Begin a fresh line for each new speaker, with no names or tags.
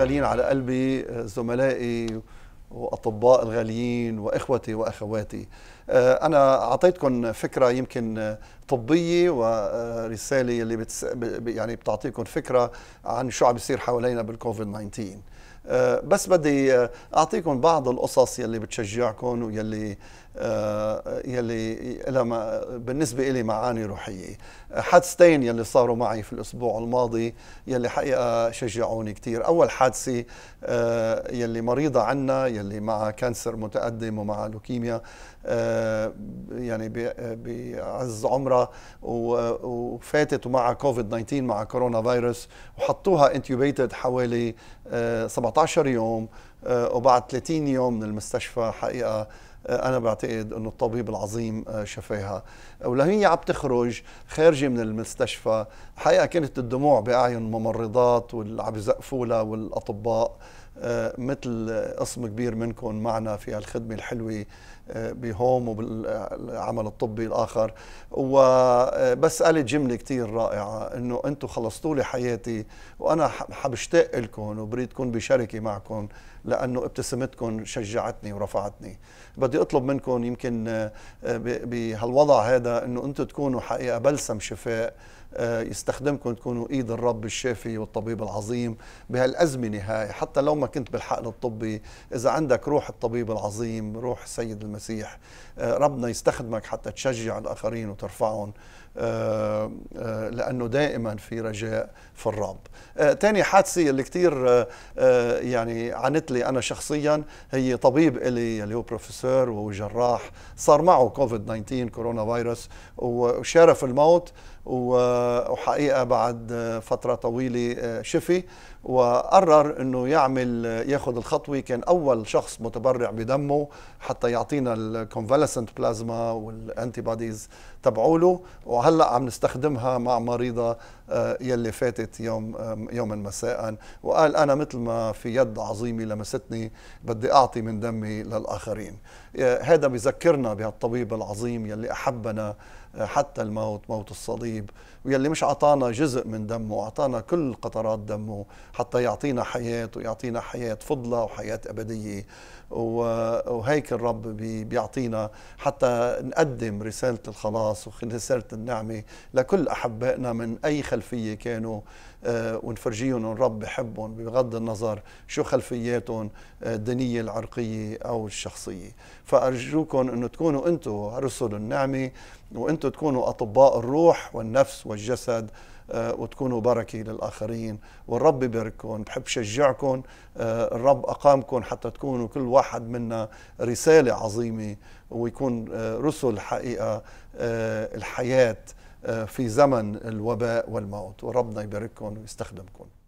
الغاليين على قلبي زملائي واطباء الغاليين واخوتي واخواتي آه، انا اعطيتكم فكره يمكن طبيه ورساله اللي بتس... يعني بتعطيكم فكره عن شو عم بيصير حوالينا بالكوفيد 19 آه، بس بدي اعطيكم بعض القصص يلي بتشجعكم ويلي آه، يلي لما بالنسبة إلي معاني روحية حادثتين يلي صاروا معي في الأسبوع الماضي يلي حقيقة شجعوني كثير أول حادثة آه، يلي مريضة عنا يلي معها كانسر متقدم ومعها لوكيميا آه، يعني بعز عمرها وفاتت ومعها كوفيد 19 مع كورونا فيروس وحطوها انتوبيتد حوالي 17 يوم آه، وبعد 30 يوم من المستشفى حقيقه آه، انا بعتقد انه الطبيب العظيم آه، شفاها ولهي عم تخرج خارجه من المستشفى حقيقه كانت الدموع باعين الممرضات واللي عم يزقفوا والاطباء آه، مثل قسم كبير منكم معنا في الخدمة الحلوة آه، بهوم وبالعمل الطبي الآخر وبس آه، قالت جملة كتير رائعة أنه أنتم خلصتوا لي حياتي وأنا حبشتاق لكم وبريد كون بشركة معكم لأنه ابتسامتكم شجعتني ورفعتني بدي أطلب منكم يمكن بهالوضع هذا أنه أنتم تكونوا حقيقة بلسم شفاء آه، يستخدمكم تكونوا ايد الرب الشافي والطبيب العظيم بهالازمنه هاي حتى لو ما كنت بالحقل الطبي اذا عندك روح الطبيب العظيم روح السيد المسيح آه، ربنا يستخدمك حتى تشجع الاخرين وترفعهم آه، آه، لأنه دائما في رجاء في الرب آه، تاني حادثة اللي كتير يعني عنت لي أنا شخصيا هي طبيب إلي اللي هو بروفيسور وجراح صار معه كوفيد 19 كورونا فيروس وشارف الموت وحقيقة بعد فترة طويلة شفي وقرر انه يعمل ياخذ الخطوه كان اول شخص متبرع بدمه حتى يعطينا الكونفاليسنت بلازما والانتي بوديز تبعوله وهلا عم نستخدمها مع مريضه آه، يلي فاتت يوم يوما مساء وقال انا مثل ما في يد عظيمه لمستني بدي اعطي من دمي للاخرين آه، هذا بذكرنا بهالطبيب العظيم يلي احبنا آه، حتى الموت موت الصليب ويلي مش اعطانا جزء من دمه اعطانا كل قطرات دمه حتى يعطينا حياة ويعطينا حياة فضلة وحياة أبدية وهيك الرب بيعطينا حتى نقدم رسالة الخلاص ورسالة النعمة لكل أحبائنا من أي خلف خلفيه كانوا ونفرجيهم آه، ان رب بحبهم بغض النظر شو خلفياتهم آه، الدينيه العرقيه او الشخصيه فارجوكم انه تكونوا انتم رسل النعمه وانتم تكونوا اطباء الروح والنفس والجسد آه، وتكونوا بركه للاخرين والرب يبارككم بحب شجعكم الرب اقامكم حتى تكونوا كل واحد منا رساله عظيمه ويكون رسل حقيقه الحياه آه، في زمن الوباء والموت وربنا يبارككم ويستخدمكم